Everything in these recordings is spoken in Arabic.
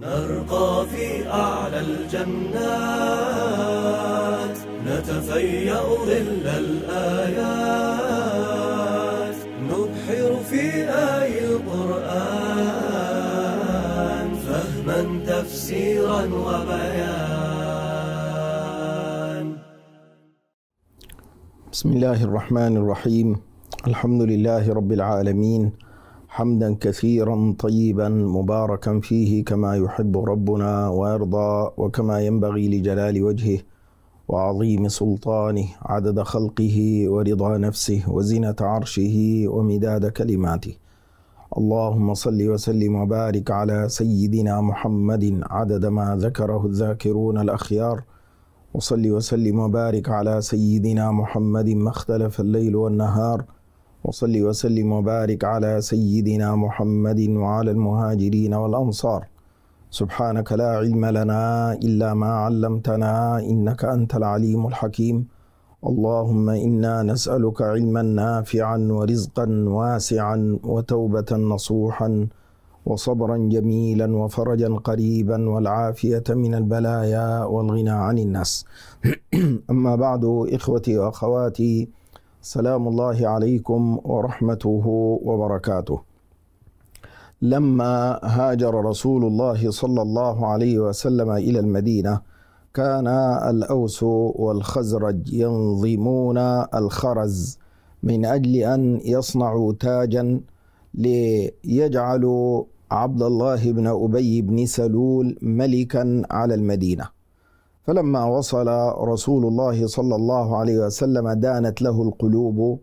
نرقى في أعلى الجنات نتفيأ ظل الآيات نبحر في آي القرآن فهما تفسيرا وبيان بسم الله الرحمن الرحيم الحمد لله رب العالمين حمدا كثيرا طيبا مباركا فيه كما يحب ربنا ويرضى وكما ينبغي لجلال وجهه وعظيم سلطانه عدد خلقه ورضا نفسه وزنة عرشه ومداد كلماته اللهم صل وسلم وبارك على سيدنا محمد عدد ما ذكره الذاكرون الأخيار وصل وسلم وبارك على سيدنا محمد ما اختلف الليل والنهار وصلي وسلم وبارك على سيدنا محمد وعلى المهاجرين والأنصار سبحانك لا علم لنا إلا ما علمتنا إنك أنت العليم الحكيم اللهم إنا نسألك علما نافعا ورزقا واسعا وتوبة نصوحا وصبرا جميلا وفرجا قريبا والعافية من البلايا والغنى عن الناس أما بعد إخوتي وأخواتي سلام الله عليكم ورحمته وبركاته لما هاجر رسول الله صلى الله عليه وسلم الى المدينه كان الاوس والخزرج ينظمون الخرز من اجل ان يصنعوا تاجا ليجعلوا عبد الله بن ابي بن سلول ملكا على المدينه فلما وصل رسول الله صلى الله عليه وسلم دانت له القلوب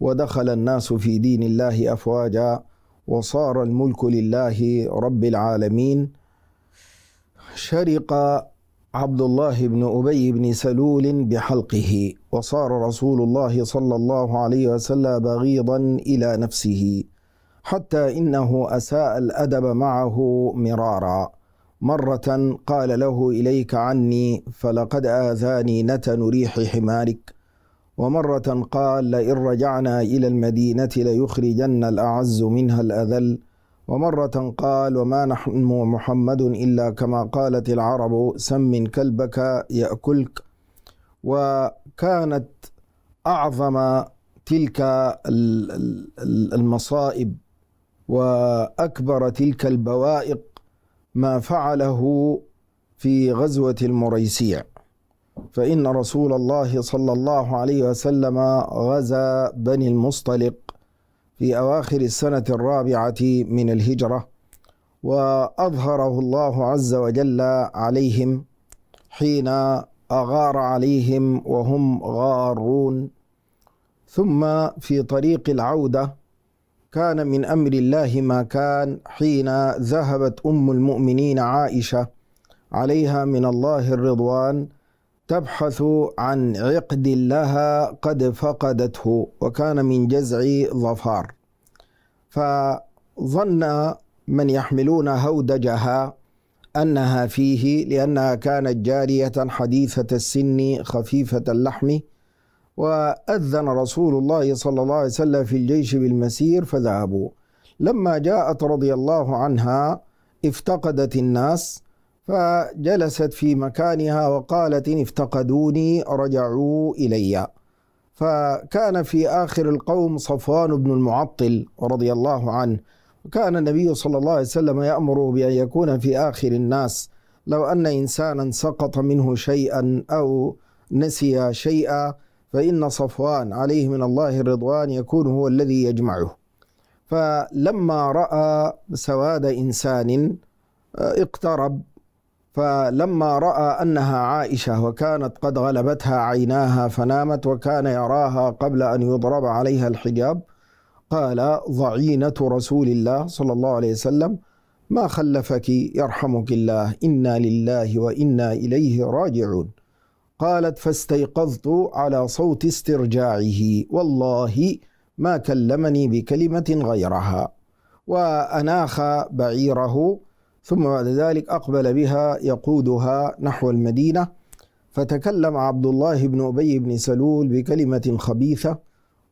ودخل الناس في دين الله افواجا وصار الملك لله رب العالمين شرق عبد الله بن ابي بن سلول بحلقه وصار رسول الله صلى الله عليه وسلم بغيضا الى نفسه حتى انه اساء الادب معه مرارا مرة قال له إليك عني فلقد آذاني نتن ريح حمارك ومرة قال لئن رجعنا إلى المدينة ليخرجن الأعز منها الأذل ومرة قال وما نحن محمد إلا كما قالت العرب سم كلبك يأكلك وكانت أعظم تلك المصائب وأكبر تلك البوائق ما فعله في غزوة المريسيع فإن رسول الله صلى الله عليه وسلم غزا بني المصطلق في أواخر السنة الرابعة من الهجرة وأظهره الله عز وجل عليهم حين أغار عليهم وهم غارون ثم في طريق العودة كان من أمر الله ما كان حين ذهبت أم المؤمنين عائشة عليها من الله الرضوان تبحث عن عقد لها قد فقدته وكان من جزع ظفار فظن من يحملون هودجها أنها فيه لأنها كانت جارية حديثة السن خفيفة اللحم وأذن رسول الله صلى الله عليه وسلم في الجيش بالمسير فذهبوا لما جاءت رضي الله عنها افتقدت الناس فجلست في مكانها وقالت إن افتقدوني رجعوا إلي فكان في آخر القوم صفوان بن المعطل رضي الله عنه وكان النبي صلى الله عليه وسلم يأمره بأن يكون في آخر الناس لو أن إنسانا سقط منه شيئا أو نسي شيئا فإن صفوان عليه من الله الرضوان يكون هو الذي يجمعه فلما رأى سواد إنسان آه، اقترب فلما رأى أنها عائشة وكانت قد غلبتها عيناها فنامت وكان يراها قبل أن يضرب عليها الحجاب قال ضعينة رسول الله صلى الله عليه وسلم ما خلفك يرحمك الله إنا لله وإنا إليه راجعون قالت فاستيقظت على صوت استرجاعه والله ما كلمني بكلمة غيرها وأناخ بعيره ثم بعد ذلك أقبل بها يقودها نحو المدينة فتكلم عبد الله بن أبي بن سلول بكلمة خبيثة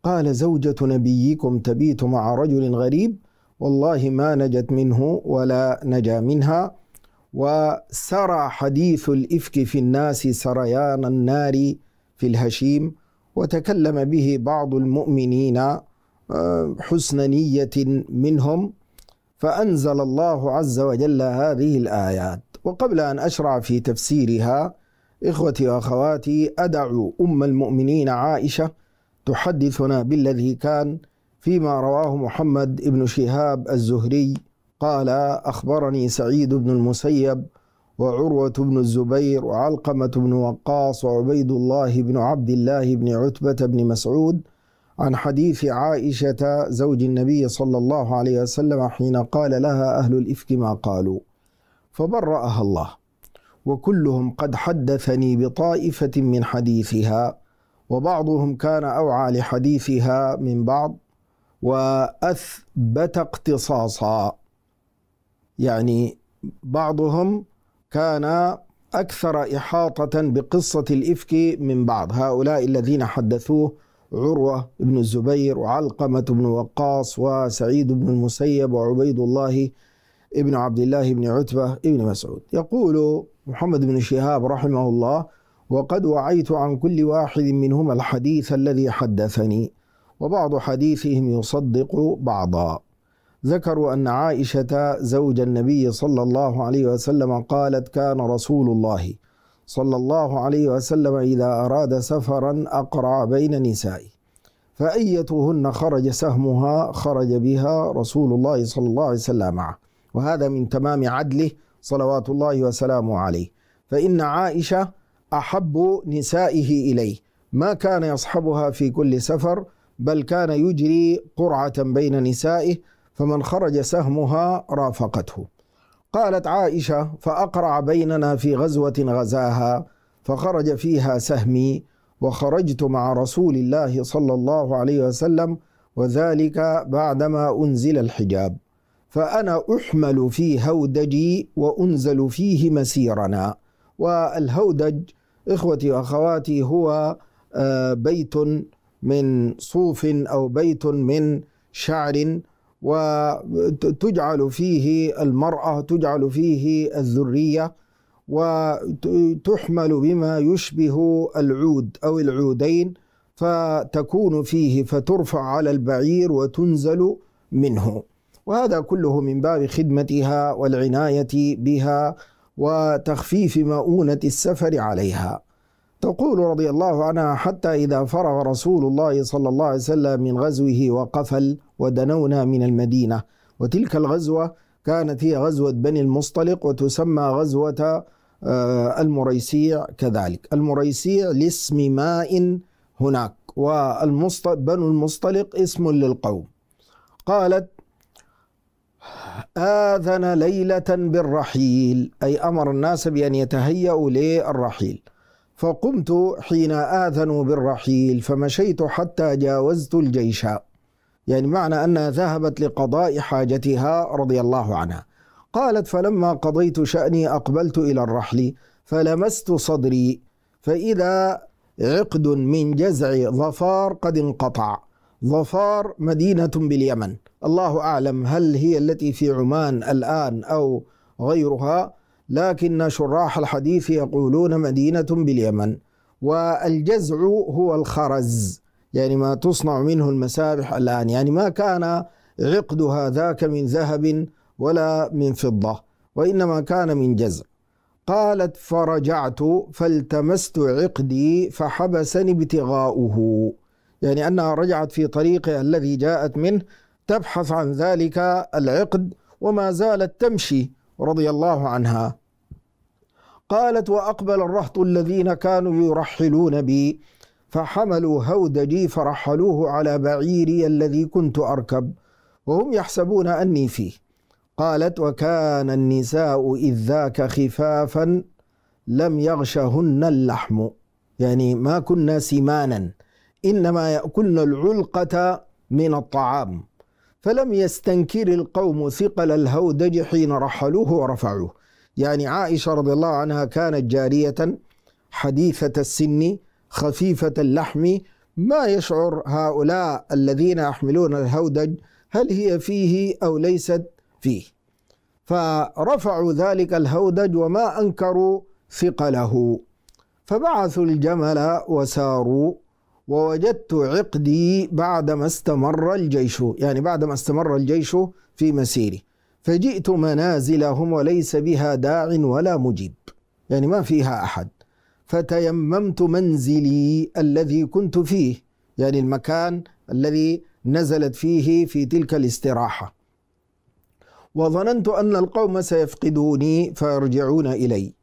قال زوجة نبيكم تبيت مع رجل غريب والله ما نجت منه ولا نجا منها وسرى حديث الإفك في الناس سريان النار في الهشيم وتكلم به بعض المؤمنين آه، حسن نية منهم فأنزل الله عز وجل هذه الآيات وقبل أن أشرع في تفسيرها إخوتي وأخواتي أدعو أم المؤمنين عائشة تحدثنا بالذي كان فيما رواه محمد بن شهاب الزهري قال أخبرني سعيد بن المسيب وعروة بن الزبير وعلقمة بن وقاص وعبيد الله بن عبد الله بن عتبة بن مسعود عن حديث عائشة زوج النبي صلى الله عليه وسلم حين قال لها أهل الإفك ما قالوا فبرأها الله وكلهم قد حدثني بطائفة من حديثها وبعضهم كان أوعى لحديثها من بعض وأثبت اقتصاصا يعني بعضهم كان أكثر إحاطة بقصة الإفك من بعض هؤلاء الذين حدثوه عروة بن الزبير وعلقمة بن وقاص وسعيد بن المسيب وعبيد الله ابن عبد الله بن عتبة ابن مسعود يقول محمد بن شهاب رحمه الله وقد وعيت عن كل واحد منهما الحديث الذي حدثني وبعض حديثهم يصدق بعضا ذكروا أن عائشة زوج النبي صلى الله عليه وسلم قالت كان رسول الله صلى الله عليه وسلم إذا أراد سفرا أقرع بين نسائه فأيتهن خرج سهمها خرج بها رسول الله صلى الله عليه وسلم معه وهذا من تمام عدله صلوات الله وسلامه عليه فإن عائشة أحب نسائه إليه ما كان يصحبها في كل سفر بل كان يجري قرعة بين نسائه فمن خرج سهمها رافقته قالت عائشة فأقرع بيننا في غزوة غزاها فخرج فيها سهمي وخرجت مع رسول الله صلى الله عليه وسلم وذلك بعدما أنزل الحجاب فأنا أحمل في هودجي وأنزل فيه مسيرنا والهودج إخوتي وأخواتي هو آه، بيت من صوف أو بيت من شعر وتجعل فيه المرأة تجعل فيه الذرية وتحمل بما يشبه العود أو العودين فتكون فيه فترفع على البعير وتنزل منه وهذا كله من باب خدمتها والعناية بها وتخفيف مؤونة السفر عليها تقول رضي الله عنها حتى إذا فرغ رسول الله صلى الله عليه وسلم من غزوه وقفل ودنونا من المدينة وتلك الغزوة كانت هي غزوة بني المصطلق وتسمى غزوة آه، المريسيع كذلك المريسيع لاسم ماء هناك والمصطلق بنو المصطلق اسم للقوم قالت آذن ليلة بالرحيل أي أمر الناس بأن يتهيأوا للرحيل فقمت حين آذنوا بالرحيل فمشيت حتى جاوزت الجيش يعني معنى أنها ذهبت لقضاء حاجتها رضي الله عنها قالت فلما قضيت شأني أقبلت إلى الرحل فلمست صدري فإذا عقد من جزع ظفار قد انقطع ظفار مدينة باليمن الله أعلم هل هي التي في عمان الآن أو غيرها لكن شراح الحديث يقولون مدينة باليمن والجزع هو الخرز يعني ما تصنع منه المسابح الآن يعني ما كان عقدها ذاك من ذهب ولا من فضة وإنما كان من جزع قالت فرجعت فالتمست عقدي فحبسني ابتغاؤه يعني أنها رجعت في طريقها الذي جاءت منه تبحث عن ذلك العقد وما زالت تمشي رضي الله عنها قالت وأقبل الرهط الذين كانوا يرحلون بي فحملوا هودجي فرحلوه على بعيري الذي كنت أركب وهم يحسبون أني فيه قالت وكان النساء إذ ذاك خفافا لم يغشهن اللحم يعني ما كنا سمانا إنما يأكلن العلقة من الطعام فلم يستنكر القوم ثقل الهودج حين رحلوه ورفعوه يعني عائشة رضي الله عنها كانت جارية حديثة السن خفيفة اللحم ما يشعر هؤلاء الذين يحملون الهودج هل هي فيه أو ليست فيه فرفعوا ذلك الهودج وما أنكروا ثقله فبعثوا الجمل وساروا ووجدت عقدي بعدما استمر الجيش يعني بعدما استمر الجيش في مسيره فجئت منازلهم وليس بها داع ولا مجيب يعني ما فيها أحد فتيممت منزلي الذي كنت فيه يعني المكان الذي نزلت فيه في تلك الاستراحة وظننت أن القوم سيفقدوني فيرجعون إلي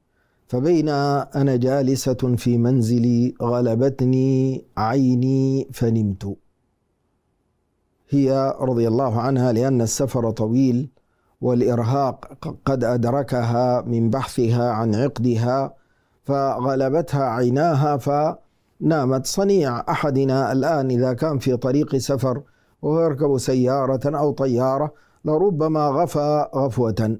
فبين أنا جالسة في منزلي غلبتني عيني فنمت هي رضي الله عنها لأن السفر طويل والإرهاق قد أدركها من بحثها عن عقدها فغلبتها عيناها فنامت صنيع أحدنا الآن إذا كان في طريق سفر ويركب سيارة أو طيارة لربما غفى غفوة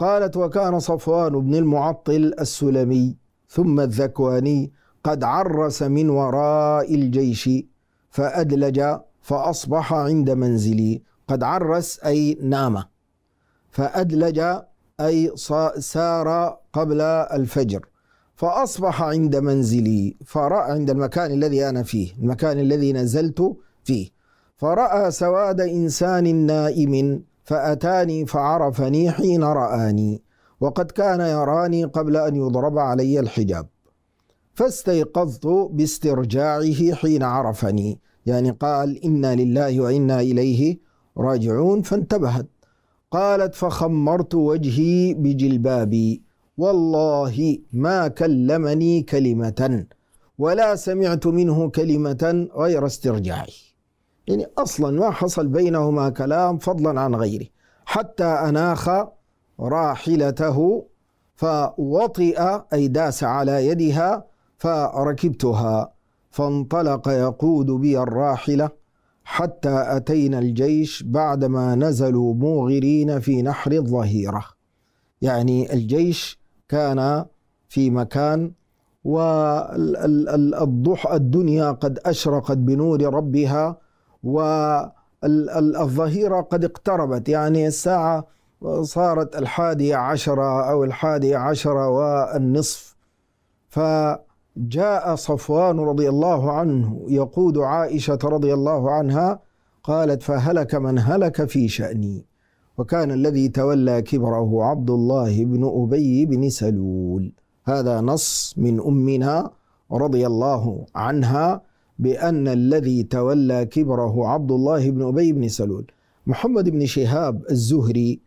قالت وكان صفوان بن المعطل السلمي ثم الذكواني قد عرس من وراء الجيش فأدلج فأصبح عند منزلي قد عرس أي نام فأدلج أي سار قبل الفجر فأصبح عند منزلي فرأى عند المكان الذي أنا فيه المكان الذي نزلت فيه فرأى سواد إنسان نائم فأتاني فعرفني حين رآني وقد كان يراني قبل أن يضرب علي الحجاب فاستيقظت باسترجاعه حين عرفني يعني قال إنا لله وإنا إليه راجعون فانتبهت قالت فخمرت وجهي بجلبابي والله ما كلمني كلمة ولا سمعت منه كلمة غير استرجاعي يعني أصلا ما حصل بينهما كلام فضلا عن غيره حتى أناخ راحلته فوطئ أي داس على يدها فركبتها فانطلق يقود بي الراحلة حتى أتينا الجيش بعدما نزلوا موغرين في نحر الظهيرة يعني الجيش كان في مكان والضحى الدنيا قد أشرقت بنور ربها والظهيرة قد اقتربت يعني الساعة صارت الحادية عشرة أو الحادية عشرة والنصف فجاء صفوان رضي الله عنه يقود عائشة رضي الله عنها قالت فهلك من هلك في شأني وكان الذي تولى كبره عبد الله بن أبي بن سلول هذا نص من أمنا رضي الله عنها بأن الذي تولى كبره عبد الله بن أبي بن سلول محمد بن شهاب الزهري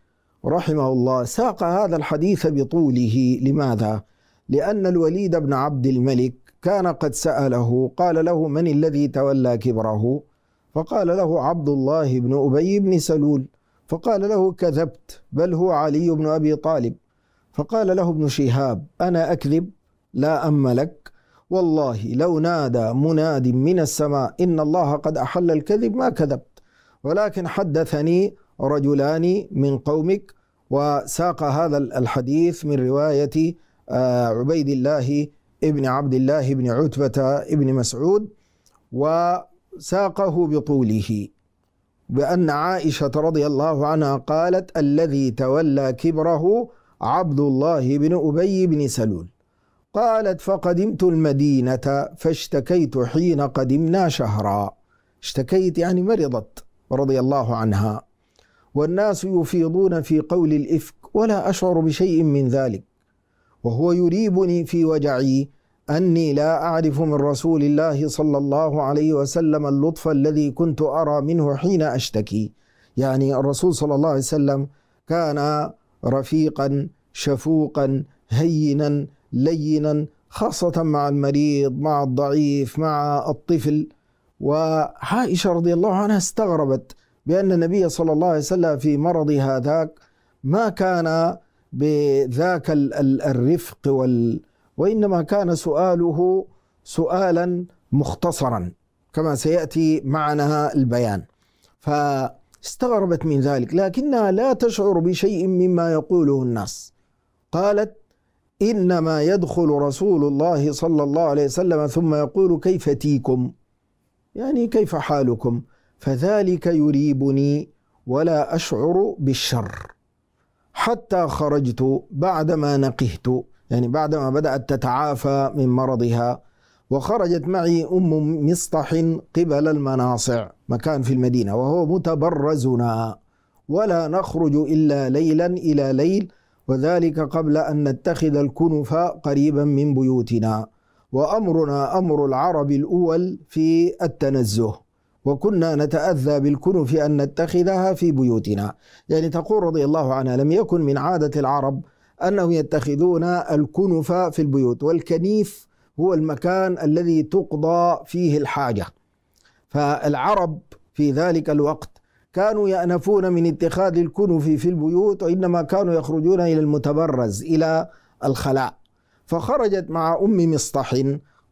رحمه الله ساق هذا الحديث بطوله لماذا؟ لأن الوليد بن عبد الملك كان قد سأله قال له من الذي تولى كبره؟ فقال له عبد الله بن أبي بن سلول فقال له كذبت بل هو علي بن أبي طالب فقال له ابن شهاب أنا أكذب لا أم لك والله لو نادى مناد من السماء إن الله قد أحل الكذب ما كذبت ولكن حدثني رجلان من قومك وساق هذا الحديث من رواية آه، عبيد الله ابن عبد الله بن عتبة ابن مسعود وساقه بطوله بأن عائشة رضي الله عنها قالت الذي تولى كبره عبد الله بن أبي بن سلول قالت فقدمت المدينة فاشتكيت حين قدمنا شهرا اشتكيت يعني مرضت رضي الله عنها والناس يفيضون في قول الإفك ولا أشعر بشيء من ذلك وهو يريبني في وجعي أني لا أعرف من رسول الله صلى الله عليه وسلم اللطف الذي كنت أرى منه حين أشتكي يعني الرسول صلى الله عليه وسلم كان رفيقا شفوقا هينا لينا خاصة مع المريض مع الضعيف مع الطفل وعائشة رضي الله عنها استغربت بأن النبي صلى الله عليه وسلم في مرضها ذاك ما كان بذاك الرفق وال وإنما كان سؤاله سؤالا مختصرا كما سيأتي معنا البيان فاستغربت من ذلك لكنها لا تشعر بشيء مما يقوله الناس قالت إنما يدخل رسول الله صلى الله عليه وسلم ثم يقول كيف تيكم يعني كيف حالكم فذلك يريبني ولا أشعر بالشر حتى خرجت بعدما نقهت يعني بعدما بدأت تتعافى من مرضها وخرجت معي أم مصطح قبل المناصع مكان في المدينة وهو متبرزنا ولا نخرج إلا ليلا إلى ليل وذلك قبل أن نتخذ الكنف قريبا من بيوتنا وأمرنا أمر العرب الأول في التنزه وكنا نتأذى بالكنف أن نتخذها في بيوتنا يعني تقول رضي الله عنها لم يكن من عادة العرب أنهم يتخذون الكنف في البيوت والكنيف هو المكان الذي تقضى فيه الحاجة فالعرب في ذلك الوقت كانوا يأنفون من اتخاذ الكنف في البيوت وإنما كانوا يخرجون إلى المتبرز إلى الخلاء فخرجت مع أم مصطح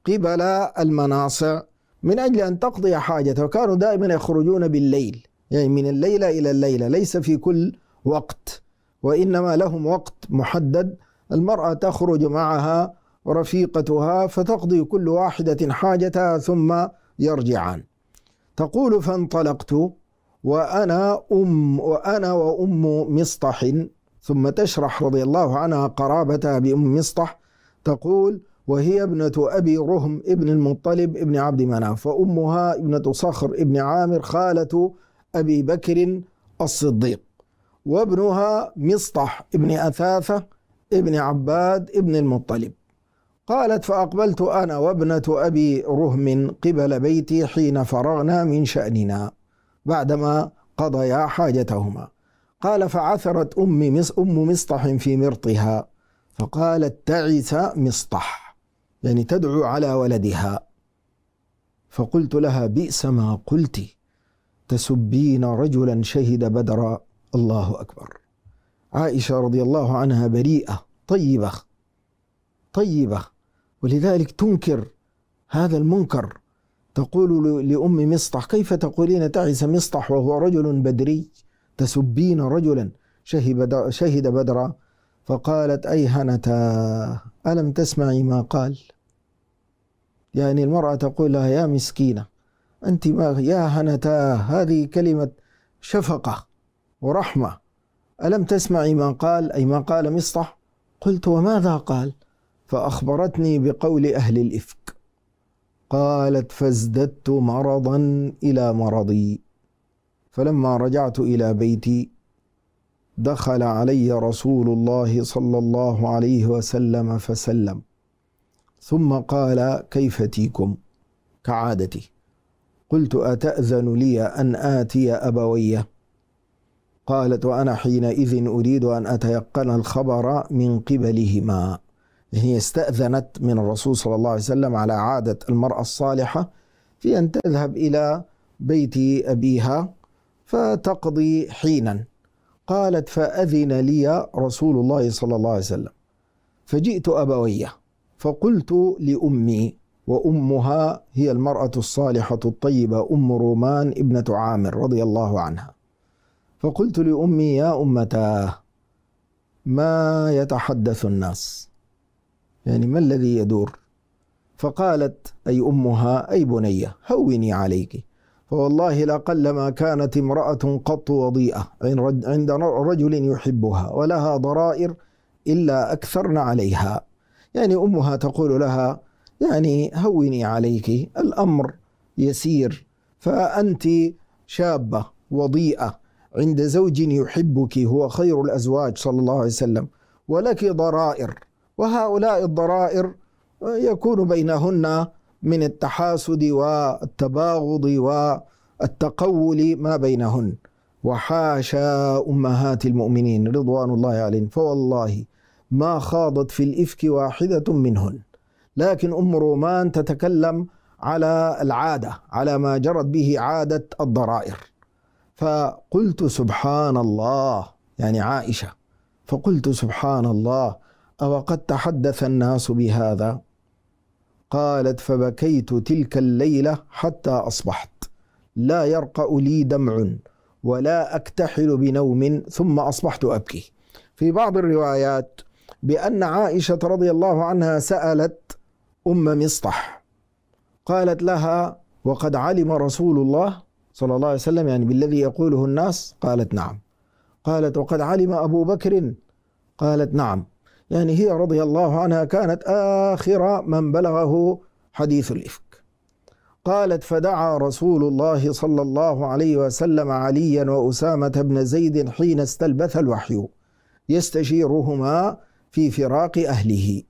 قبل المناصع من أجل أن تقضي حاجة وكانوا دائما يخرجون بالليل يعني من الليلة إلى الليلة ليس في كل وقت وإنما لهم وقت محدد المرأة تخرج معها رفيقتها فتقضي كل واحدة حاجتها ثم يرجعان تقول فانطلقت وأنا أم وأنا وأم مصطح ثم تشرح رضي الله عنها قرابتها بأم مصطح تقول وهي ابنة أبي رهم ابن المطلب ابن عبد مناف فأمها ابنة صخر ابن عامر خالة أبي بكر الصديق وابنها مصطح ابن أثاثة ابن عباد ابن المطلب قالت فأقبلت أنا وابنة أبي رهم قبل بيتي حين فرغنا من شأننا بعدما قضيا حاجتهما قال فعثرت أم, أم مصطح في مرطها فقالت تعس مصطح يعني تدعو على ولدها فقلت لها بئس ما قلت تسبين رجلا شهد بدرا الله أكبر عائشة رضي الله عنها بريئة طيبة طيبة ولذلك تنكر هذا المنكر تقول لأم مصطح كيف تقولين تعس مصطح وهو رجل بدري تسبين رجلا شهد بدرا فقالت أي هنتا ألم تسمعي ما قال يعني المرأة تقول لها يا مسكينة أنت ما يا هنتا هذه كلمة شفقة ورحمة ألم تسمعي ما قال أي ما قال مصطح قلت وماذا قال فأخبرتني بقول أهل الإفك قالت فازددت مرضا الى مرضي فلما رجعت الى بيتي دخل علي رسول الله صلى الله عليه وسلم فسلم ثم قال كيف تيكم كعادتي قلت اتاذن لي ان اتي ابوي قالت وانا حينئذ اريد ان اتيقن الخبر من قبلهما هي استأذنت من الرسول صلى الله عليه وسلم على عادة المرأة الصالحة في أن تذهب إلى بيت أبيها فتقضي حينا قالت فأذن لي رسول الله صلى الله عليه وسلم فجئت أبويه فقلت لأمي وأمها هي المرأة الصالحة الطيبة أم رومان ابنة عامر رضي الله عنها فقلت لأمي يا أمتاه ما يتحدث الناس يعني ما الذي يدور فقالت أي أمها أي بنية هوني عليك فوالله لقل ما كانت امرأة قط وضيئة عند رجل يحبها ولها ضرائر إلا أكثرن عليها يعني أمها تقول لها يعني هوني عليك الأمر يسير فأنت شابة وضيئة عند زوج يحبك هو خير الأزواج صلى الله عليه وسلم ولك ضرائر وهؤلاء الضرائر يكون بينهن من التحاسد والتباغض والتقول ما بينهن وحاشا امهات المؤمنين رضوان الله عليهن فوالله ما خاضت في الافك واحده منهن لكن ام رومان تتكلم على العاده على ما جرت به عاده الضرائر فقلت سبحان الله يعني عائشه فقلت سبحان الله أوقد تحدث الناس بهذا قالت فبكيت تلك الليلة حتى أصبحت لا يرقأ لي دمع ولا أكتحل بنوم ثم أصبحت أبكي في بعض الروايات بأن عائشة رضي الله عنها سألت أم مصطح قالت لها وقد علم رسول الله صلى الله عليه وسلم يعني بالذي يقوله الناس قالت نعم قالت وقد علم أبو بكر قالت نعم يعني هي رضي الله عنها كانت آخر من بلغه حديث الإفك قالت فدعا رسول الله صلى الله عليه وسلم عليا وأسامة بن زيد حين استلبث الوحي يستشيرهما في فراق أهله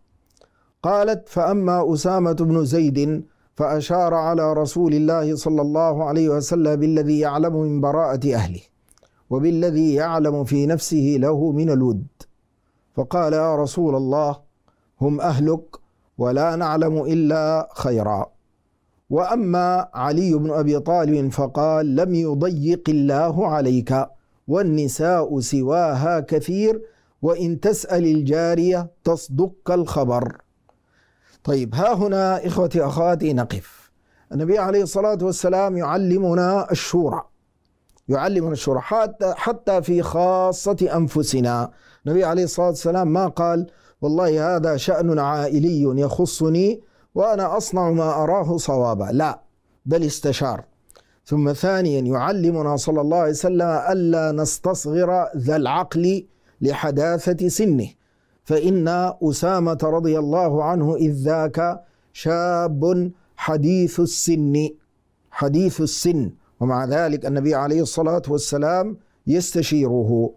قالت فأما أسامة بن زيد فأشار على رسول الله صلى الله عليه وسلم بالذي يعلم من براءة أهله وبالذي يعلم في نفسه له من الود فقال يا رسول الله هم أهلك ولا نعلم إلا خيرا وأما علي بن أبي طالب فقال لم يضيق الله عليك والنساء سواها كثير وإن تسأل الجارية تصدق الخبر طيب ها هنا إخوتي أخواتي نقف النبي عليه الصلاة والسلام يعلمنا الشورى يعلمنا الشورى حتى, حتى في خاصة أنفسنا النبي عليه الصلاة والسلام ما قال والله هذا شأن عائلي يخصني وأنا أصنع ما أراه صوابا لا بل استشار ثم ثانيا يعلمنا صلى الله عليه وسلم ألا نستصغر ذا العقل لحداثة سنه فإن أسامة رضي الله عنه إذ ذاك شاب حديث السن حديث السن ومع ذلك النبي عليه الصلاة والسلام يستشيره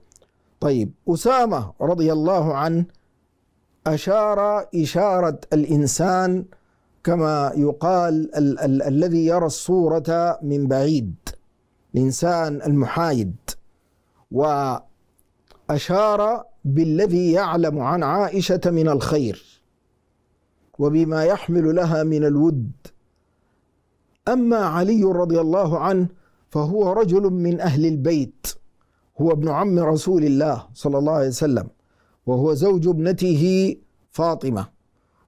طيب أسامة رضي الله عنه أشار إشارة الإنسان كما يقال ال- ال- الذي يرى الصورة من بعيد الإنسان المحايد وأشار بالذي يعلم عن عائشة من الخير وبما يحمل لها من الود أما علي رضي الله عنه فهو رجل من أهل البيت هو ابن عم رسول الله صلى الله عليه وسلم وهو زوج ابنته فاطمه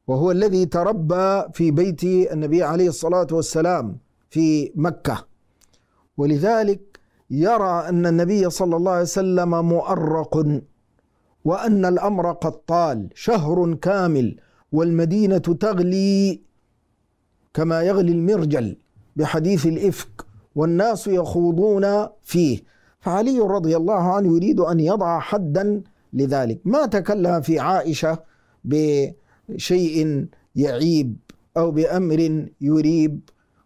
وهو الذي تربى في بيت النبي عليه الصلاه والسلام في مكه ولذلك يرى ان النبي صلى الله عليه وسلم مؤرق وان الامر قد طال شهر كامل والمدينه تغلي كما يغلي المرجل بحديث الافك والناس يخوضون فيه فعلي رضي الله عنه يريد أن يضع حدا لذلك ما تكلم في عائشة بشيء يعيب أو بأمر يريب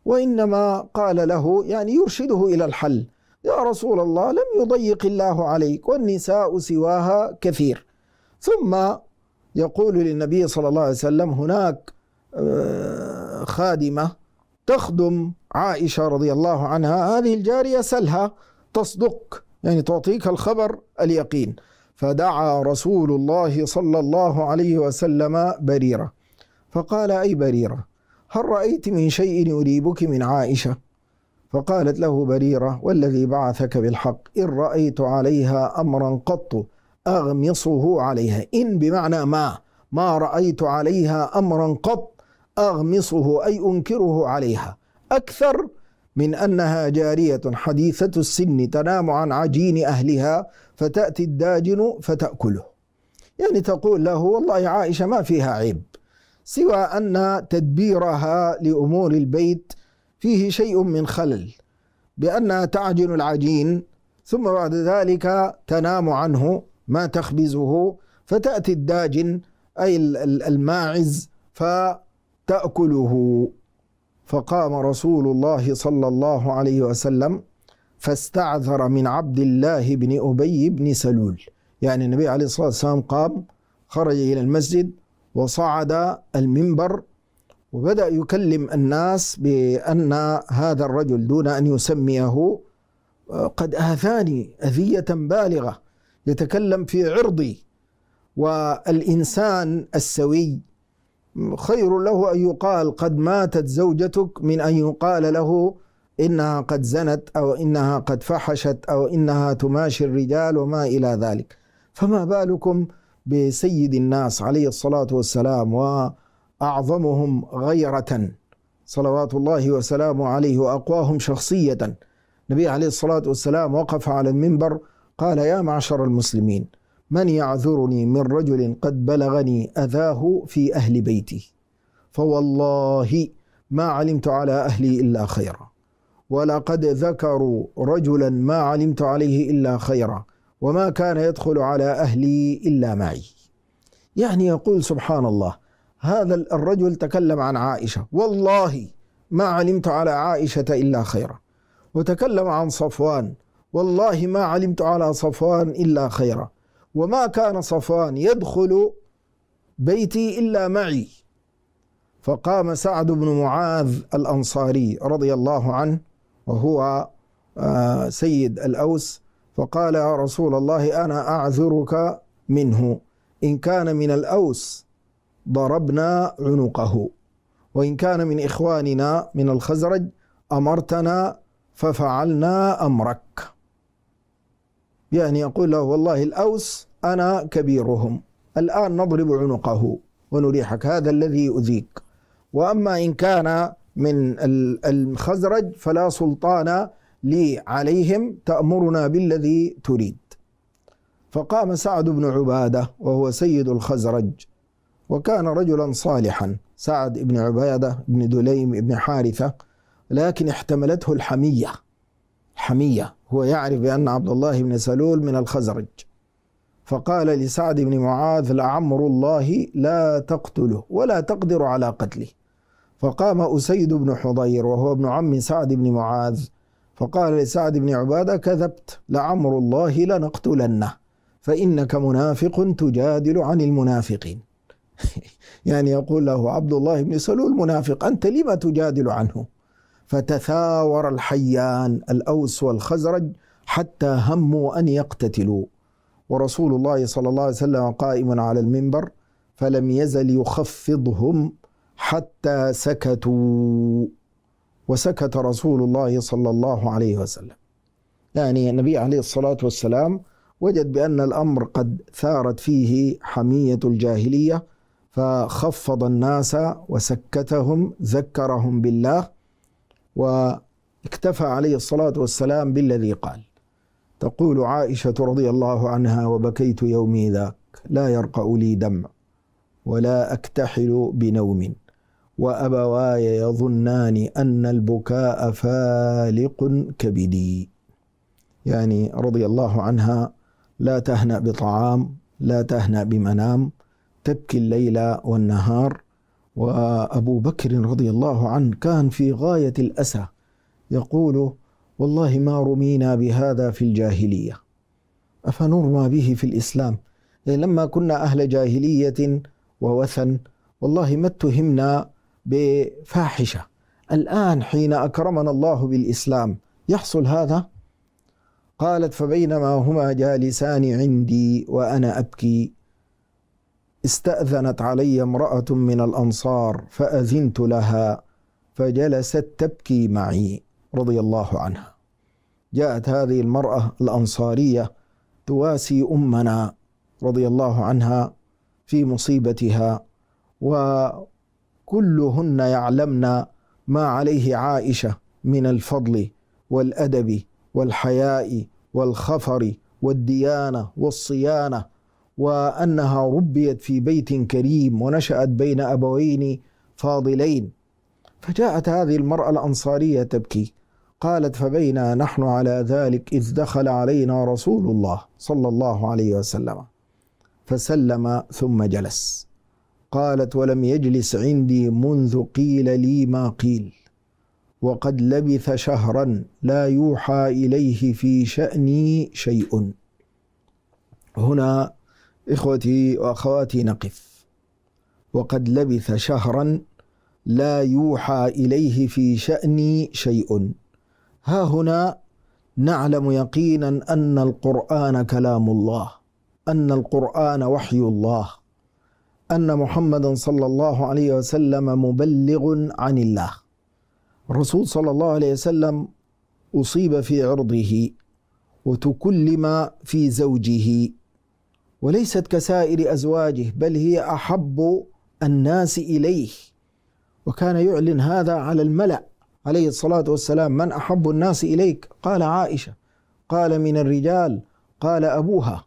وإنما قال له يعني يرشده إلى الحل يا رسول الله لم يضيق الله عليك والنساء سواها كثير ثم يقول للنبي صلى الله عليه وسلم هناك آه، خادمة تخدم عائشة رضي الله عنها هذه الجارية سلها تصدق يعني تعطيك الخبر اليقين فدعا رسول الله صلى الله عليه وسلم بريرة فقال أي بريرة هل رأيت من شيء يريبك من عائشة فقالت له بريرة والذي بعثك بالحق إن رأيت عليها أمرا قط أغمصه عليها إن بمعنى ما ما رأيت عليها أمرا قط أغمصه أي أنكره عليها أكثر من أنها جارية حديثة السن تنام عن عجين أهلها فتأتي الداجن فتأكله يعني تقول له والله عائشة ما فيها عيب سوى أن تدبيرها لأمور البيت فيه شيء من خلل بأنها تعجن العجين ثم بعد ذلك تنام عنه ما تخبزه فتأتي الداجن أي الماعز فتأكله فقام رسول الله صلى الله عليه وسلم فاستعذر من عبد الله بن أبي بن سلول يعني النبي عليه الصلاة والسلام قام خرج إلى المسجد وصعد المنبر وبدأ يكلم الناس بأن هذا الرجل دون أن يسميه قد آذاني أذية بالغة يتكلم في عرضي والإنسان السوي خير له أن يقال قد ماتت زوجتك من أن يقال له إنها قد زنت أو إنها قد فحشت أو إنها تماشي الرجال وما إلى ذلك فما بالكم بسيد الناس عليه الصلاة والسلام وأعظمهم غيرة صلوات الله وسلامه عليه وأقواهم شخصية النبي عليه الصلاة والسلام وقف على المنبر قال يا معشر المسلمين من يعذرني من رجل قد بلغني أذاه في أهل بيتي فوالله ما علمت على أهلي إلا خيرا ولقد ذكروا رجلا ما علمت عليه إلا خيرا وما كان يدخل على أهلي إلا معي يعني يقول سبحان الله هذا الرجل تكلم عن عائشة والله ما علمت على عائشة إلا خيرا وتكلم عن صفوان والله ما علمت على صفوان إلا خيرا وما كان صفوان يدخل بيتي إلا معي فقام سعد بن معاذ الأنصاري رضي الله عنه وهو آه، سيد الأوس فقال يا رسول الله أنا أعذرك منه إن كان من الأوس ضربنا عنقه وإن كان من إخواننا من الخزرج أمرتنا ففعلنا أمرك يعني يقول له والله الأوس أنا كبيرهم الآن نضرب عنقه ونريحك هذا الذي يؤذيك وأما إن كان من الخزرج فلا سلطان لي عليهم تأمرنا بالذي تريد فقام سعد بن عبادة وهو سيد الخزرج وكان رجلا صالحا سعد بن عبادة بن دليم بن حارثة لكن احتملته الحمية حمية هو يعرف بأن عبد الله بن سلول من الخزرج فقال لسعد بن معاذ لعمر الله لا تقتله ولا تقدر على قتله فقام أسيد بن حضير وهو ابن عم سعد بن معاذ فقال لسعد بن عبادة كذبت لعمر الله لنقتلنه فإنك منافق تجادل عن المنافقين يعني يقول له عبد الله بن سلول منافق أنت لما تجادل عنه فتثاور الحيان الاوس والخزرج حتى هموا ان يقتتلوا ورسول الله صلى الله عليه وسلم قائم على المنبر فلم يزل يخفضهم حتى سكتوا وسكت رسول الله صلى الله عليه وسلم يعني النبي عليه الصلاه والسلام وجد بان الامر قد ثارت فيه حميه الجاهليه فخفض الناس وسكتهم ذكرهم بالله واكتفى عليه الصلاة والسلام بالذي قال تقول عائشة رضي الله عنها وبكيت يومي ذاك لا يرقأ لي دمع ولا أكتحل بنوم وأبواي يظنان أن البكاء فالق كبدي يعني رضي الله عنها لا تهنأ بطعام لا تهنأ بمنام تبكي الليل والنهار وأبو بكر رضي الله عنه كان في غاية الأسى يقول والله ما رمينا بهذا في الجاهلية أفنرمى به في الإسلام إيه، لما كنا أهل جاهلية ووثن والله ما اتهمنا بفاحشة الآن حين أكرمنا الله بالإسلام يحصل هذا قالت فبينما هما جالسان عندي وأنا أبكي استأذنت علي امرأة من الأنصار فأذنت لها فجلست تبكي معي رضي الله عنها جاءت هذه المرأة الأنصارية تواسي أمنا رضي الله عنها في مصيبتها وكلهن يعلمن ما عليه عائشة من الفضل والأدب والحياء والخفر والديانة والصيانة وأنها ربيت في بيت كريم ونشأت بين أبوين فاضلين فجاءت هذه المرأة الأنصارية تبكي قالت فبينا نحن على ذلك إذ دخل علينا رسول الله صلى الله عليه وسلم فسلم ثم جلس قالت ولم يجلس عندي منذ قيل لي ما قيل وقد لبث شهرا لا يوحى إليه في شأني شيء هنا إخوتي وأخواتي نقف وقد لبث شهرا لا يوحى إليه في شأني شيء ها هنا نعلم يقينا أن القرآن كلام الله أن القرآن وحي الله أن محمدا صلى الله عليه وسلم مبلغ عن الله الرسول صلى الله عليه وسلم أصيب في عرضه وتكلم في زوجه وليست كسائر ازواجه بل هي احب الناس اليه وكان يعلن هذا على الملا عليه الصلاه والسلام من احب الناس اليك قال عائشه قال من الرجال قال ابوها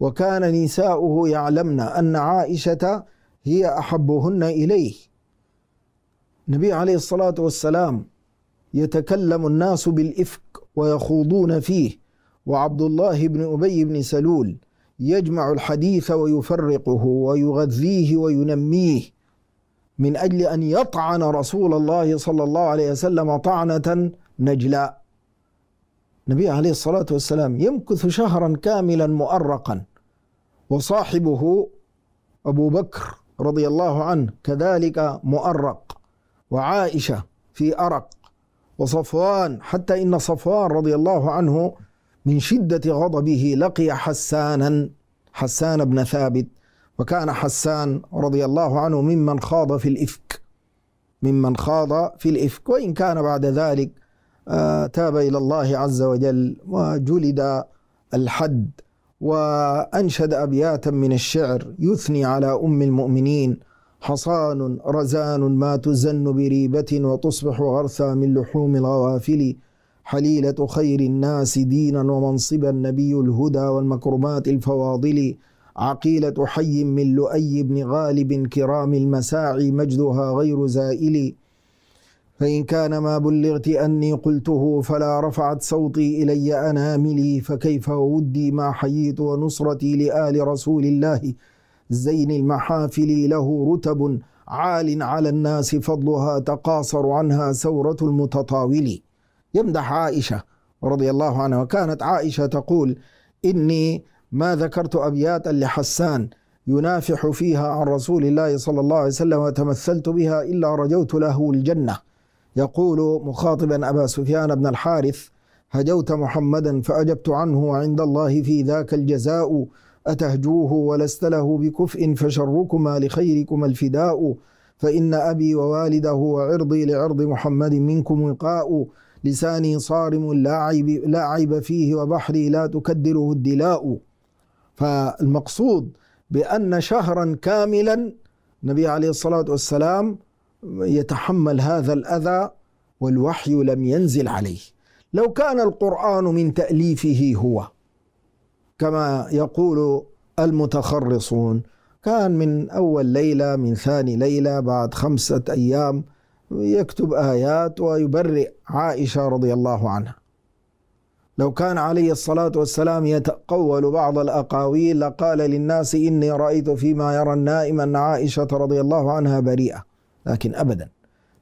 وكان نساؤه يعلمن ان عائشه هي احبهن اليه النبي عليه الصلاه والسلام يتكلم الناس بالافك ويخوضون فيه وعبد الله بن ابي بن سلول يجمع الحديث ويفرقه ويغذيه وينميه من أجل أن يطعن رسول الله صلى الله عليه وسلم طعنة نجلاء النبي عليه الصلاة والسلام يمكث شهرا كاملا مؤرقا وصاحبه أبو بكر رضي الله عنه كذلك مؤرق وعائشة في أرق وصفوان حتى إن صفوان رضي الله عنه من شدة غضبه لقي حسانا حسان بن ثابت وكان حسان رضي الله عنه ممن خاض في الإفك ممن خاض في الإفك وإن كان بعد ذلك آه، تاب إلى الله عز وجل وجلد الحد وأنشد أبياتا من الشعر يثني على أم المؤمنين حصان رزان ما تزن بريبة وتصبح غرثا من لحوم الغوافل حليلة خير الناس دينا ومنصبا نبي الهدى والمكرمات الفواضل عقيلة حي من لؤي بن غالب كرام المساعي مجدها غير زائل فإن كان ما بلغت أني قلته فلا رفعت صوتي إلي أناملي فكيف ودي ما حييت ونصرتي لآل رسول الله زين المحافل له رتب عال على الناس فضلها تقاصر عنها سورة المتطاول يمدح عائشة رضي الله عنها وكانت عائشة تقول إني ما ذكرت أبياتا لحسان ينافح فيها عن رسول الله صلى الله عليه وسلم وتمثلت بها إلا رجوت له الجنة يقول مخاطبا أبا سفيان بن الحارث هجوت محمدا فأجبت عنه عند الله في ذاك الجزاء أتهجوه ولست له بكفء فشركما لخيركما الفداء فإن أبي ووالده وعرضي لعرض محمد منكم وقاء لساني صارم لا عيب, لا عيب فيه وبحري لا تكدره الدلاء فالمقصود بأن شهرا كاملا النبي عليه الصلاة والسلام يتحمل هذا الأذى والوحي لم ينزل عليه لو كان القرآن من تأليفه هو كما يقول المتخرصون كان من أول ليلة من ثاني ليلة بعد خمسة أيام يكتب آيات ويبرئ عائشة رضي الله عنها لو كان عليه الصلاة والسلام يتقول بعض الأقاويل لقال للناس إني رأيت فيما يرى النائم أن عائشة رضي الله عنها بريئة لكن أبدا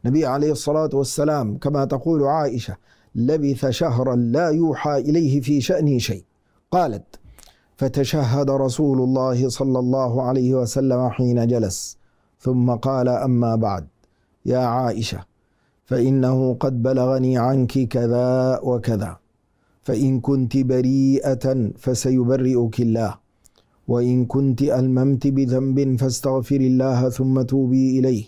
النبي عليه الصلاة والسلام كما تقول عائشة لبث شهرا لا يوحى إليه في شأنه شيء قالت فتشهد رسول الله صلى الله عليه وسلم حين جلس ثم قال أما بعد يا عائشة فإنه قد بلغني عنك كذا وكذا فإن كنت بريئة فسيبرئك الله وإن كنت ألممت بذنب فاستغفر الله ثم توبي إليه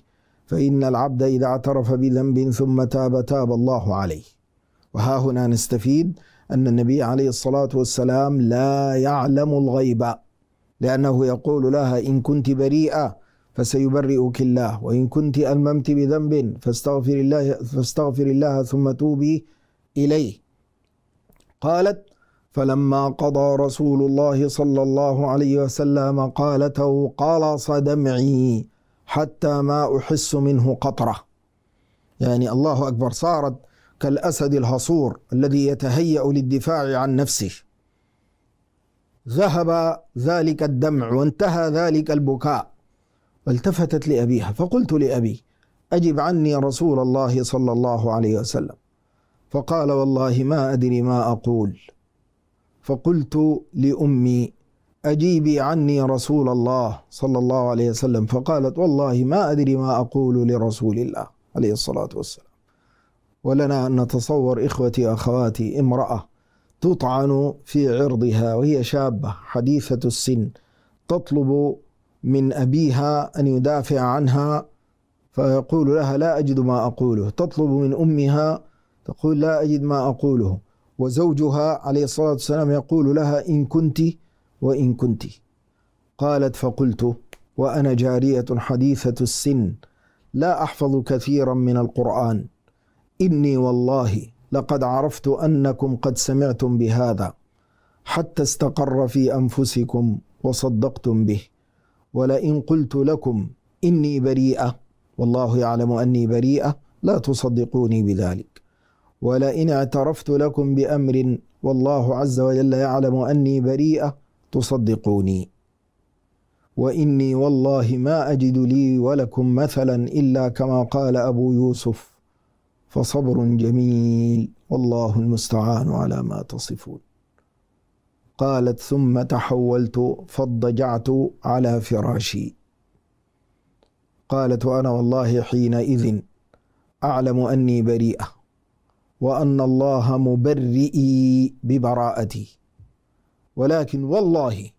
فإن العبد إذا اعترف بذنب ثم تاب تاب الله عليه وها هنا نستفيد أن النبي عليه الصلاة والسلام لا يعلم الغيب لأنه يقول لها إن كنت بريئة فسيبرئك الله وإن كنت ألممت بذنب فاستغفر الله فاستغفر الله ثم توبي إليه قالت فلما قضى رسول الله صلى الله عليه وسلم قالته قلص دمعي حتى ما أحس منه قطرة يعني الله أكبر صارت كالأسد الهصور الذي يتهيأ للدفاع عن نفسه ذهب ذلك الدمع وانتهى ذلك البكاء فالتفتت لأبيها فقلت لأبي أجب عني رسول الله صلى الله عليه وسلم فقال والله ما أدري ما أقول فقلت لأمي أجيبي عني رسول الله صلى الله عليه وسلم فقالت والله ما أدري ما أقول لرسول الله عليه الصلاة والسلام ولنا أن نتصور إخوتي أخواتي امرأة تطعن في عرضها وهي شابة حديثة السن تطلب من أبيها أن يدافع عنها فيقول لها لا أجد ما أقوله تطلب من أمها تقول لا أجد ما أقوله وزوجها عليه الصلاة والسلام يقول لها إن كنت وإن كنت قالت فقلت وأنا جارية حديثة السن لا أحفظ كثيرا من القرآن إني والله لقد عرفت أنكم قد سمعتم بهذا حتى استقر في أنفسكم وصدقتم به ولئن قلت لكم إني بريئة والله يعلم أني بريئة لا تصدقوني بذلك ولئن اعترفت لكم بأمر والله عز وجل يعلم أني بريئة تصدقوني وإني والله ما أجد لي ولكم مثلا إلا كما قال أبو يوسف فصبر جميل والله المستعان على ما تصفون قالت ثم تحولت فاضطجعت على فراشي قالت وانا والله حينئذ اعلم اني بريئه وان الله مبرئي ببراءتي ولكن والله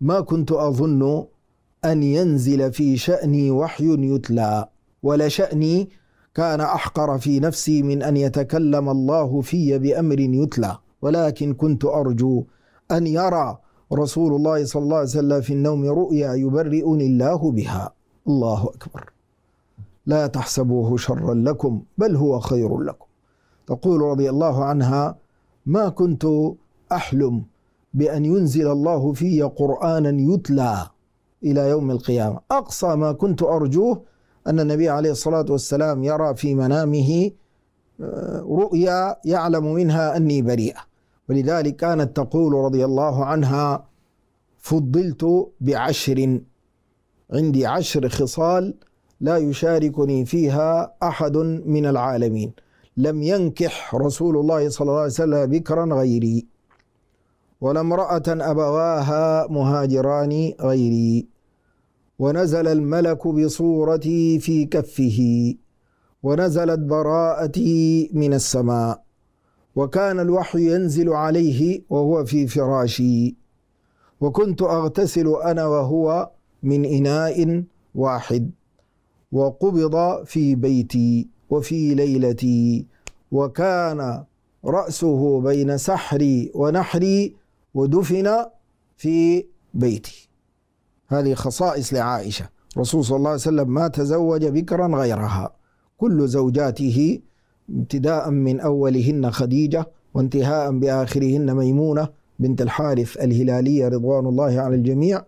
ما كنت اظن ان ينزل في شاني وحي يتلى ولشاني كان احقر في نفسي من ان يتكلم الله في بامر يتلى ولكن كنت ارجو أن يرى رسول الله صلى الله عليه وسلم في النوم رؤيا يبرئني الله بها الله أكبر لا تحسبوه شرا لكم بل هو خير لكم تقول رضي الله عنها ما كنت أحلم بأن ينزل الله في قرآنا يتلى إلى يوم القيامة أقصى ما كنت أرجوه أن النبي عليه الصلاة والسلام يرى في منامه آه، رؤيا يعلم منها أني بريئة ولذلك كانت تقول رضي الله عنها فضلت بعشر عندي عشر خصال لا يشاركني فيها احد من العالمين لم ينكح رسول الله صلى الله عليه وسلم بكرا غيري ولا امراه ابواها مهاجران غيري ونزل الملك بصورتي في كفه ونزلت براءتي من السماء وكان الوحي ينزل عليه وهو في فراشي وكنت أغتسل أنا وهو من إناء واحد وقبض في بيتي وفي ليلتي وكان رأسه بين سحري ونحري ودفن في بيتي هذه خصائص لعائشة رسول صلى الله عليه وسلم ما تزوج بكرا غيرها كل زوجاته ابتداء من أولهن خديجة وانتهاء بآخرهن ميمونة بنت الحارث الهلالية رضوان الله على الجميع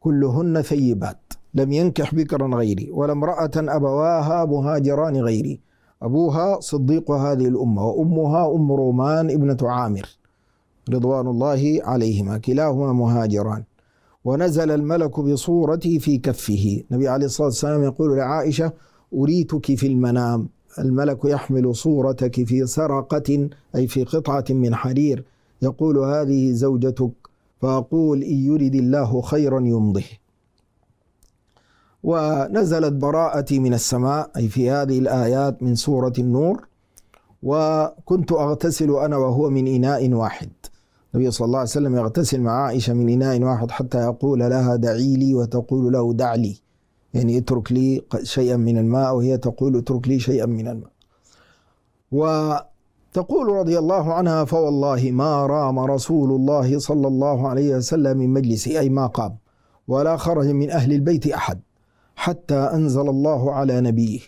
كلهن ثيبات لم ينكح بكرا غيري ولا امرأة أبواها مهاجران غيري أبوها صديق هذه الأمة وأمها أم رومان ابنة عامر رضوان الله عليهما كلاهما مهاجران ونزل الملك بصورتي في كفه النبي عليه الصلاة والسلام يقول لعائشة أريتك في المنام الملك يحمل صورتك في سرقة أي في قطعة من حرير يقول هذه زوجتك فأقول إن يرد الله خيرا يمضه ونزلت براءتي من السماء أي في هذه الآيات من سورة النور وكنت أغتسل أنا وهو من إناء واحد النبي صلى الله عليه وسلم يغتسل مع عائشة من إناء واحد حتى يقول لها دعي لي وتقول له دع لي يعني اترك لي شيئا من الماء وهي تقول اترك لي شيئا من الماء وتقول رضي الله عنها فوالله ما رام رسول الله صلى الله عليه وسلم من مجلسي أي ما قام ولا خرج من أهل البيت أحد حتى أنزل الله على نبيه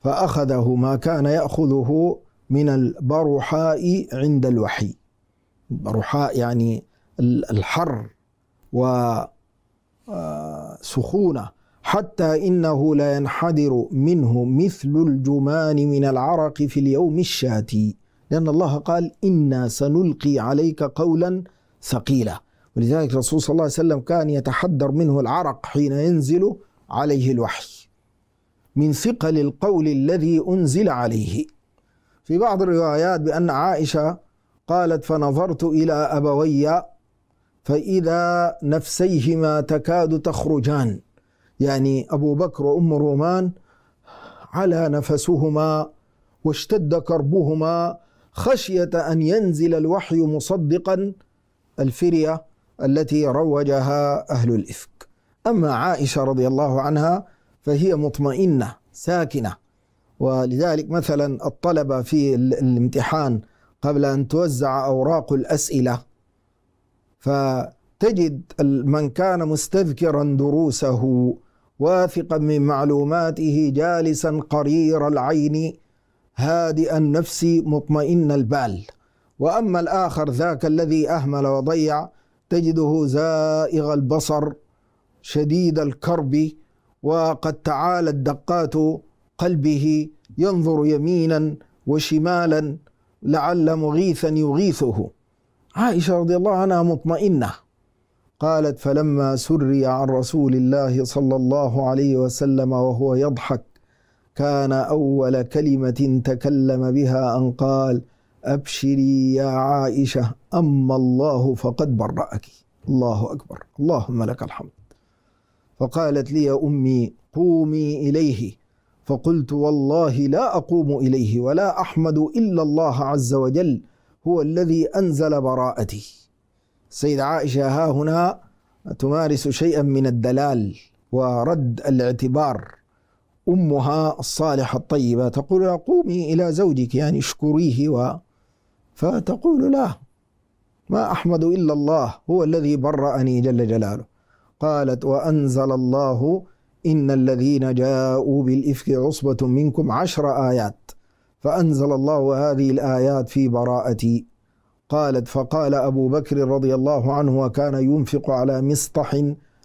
فأخذه ما كان يأخذه من البرحاء عند الوحي البرحاء يعني الحر وسخونة آه، حتى إنه لا ينحدر منه مثل الجمان من العرق في اليوم الشاتي لأن الله قال إنا سنلقي عليك قولا ثقيلا ولذلك الرسول صلى الله عليه وسلم كان يتحدر منه العرق حين ينزل عليه الوحي من ثقل القول الذي أنزل عليه في بعض الروايات بأن عائشة قالت فنظرت إلى أبوي فإذا نفسيهما تكاد تخرجان يعني أبو بكر وأم رومان على نفسهما واشتد كربهما خشية أن ينزل الوحي مصدقا الفرية التي روجها أهل الإفك أما عائشة رضي الله عنها فهي مطمئنة ساكنة ولذلك مثلا الطلبة في الامتحان قبل أن توزع أوراق الأسئلة فتجد من كان مستذكرا دروسه واثقا من معلوماته جالسا قرير العين هادئ النفس مطمئن البال واما الاخر ذاك الذي اهمل وضيع تجده زائغ البصر شديد الكرب وقد تعالت دقات قلبه ينظر يمينا وشمالا لعل مغيثا يغيثه عائشه رضي الله عنها مطمئنه قالت فلما سري عن رسول الله صلى الله عليه وسلم وهو يضحك كان أول كلمة تكلم بها أن قال أبشري يا عائشة أما الله فقد برأك الله أكبر اللهم لك الحمد فقالت لي يا أمي قومي إليه فقلت والله لا أقوم إليه ولا أحمد إلا الله عز وجل هو الذي أنزل براءتي السيدة عائشة ها هنا تمارس شيئا من الدلال ورد الاعتبار أمها الصالحة الطيبة تقول قومي إلى زوجك يعني اشكريه و فتقول لا ما أحمد إلا الله هو الذي برأني جل جلاله قالت وأنزل الله إن الذين جاءوا بالإفك عصبة منكم عشر آيات فأنزل الله هذه الآيات في براءتي قالت فقال أبو بكر رضي الله عنه وكان ينفق على مصطح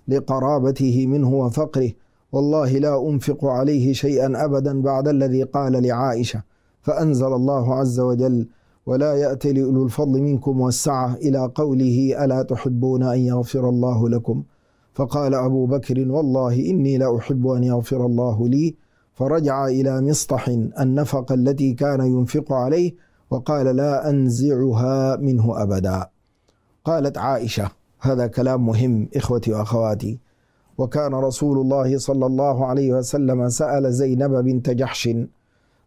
لقرابته منه وفقره والله لا أنفق عليه شيئا أبدا بعد الذي قال لعائشة فأنزل الله عز وجل ولا يأتي لأولو الفضل منكم والسعة إلى قوله ألا تحبون أن يغفر الله لكم فقال أبو بكر والله إني لا أحب أن يغفر الله لي فرجع إلى مصطح النفقة التي كان ينفق عليه وقال لا أنزعها منه أبدا قالت عائشة هذا كلام مهم إخوتي وأخواتي وكان رسول الله صلى الله عليه وسلم سأل زينب بنت جحش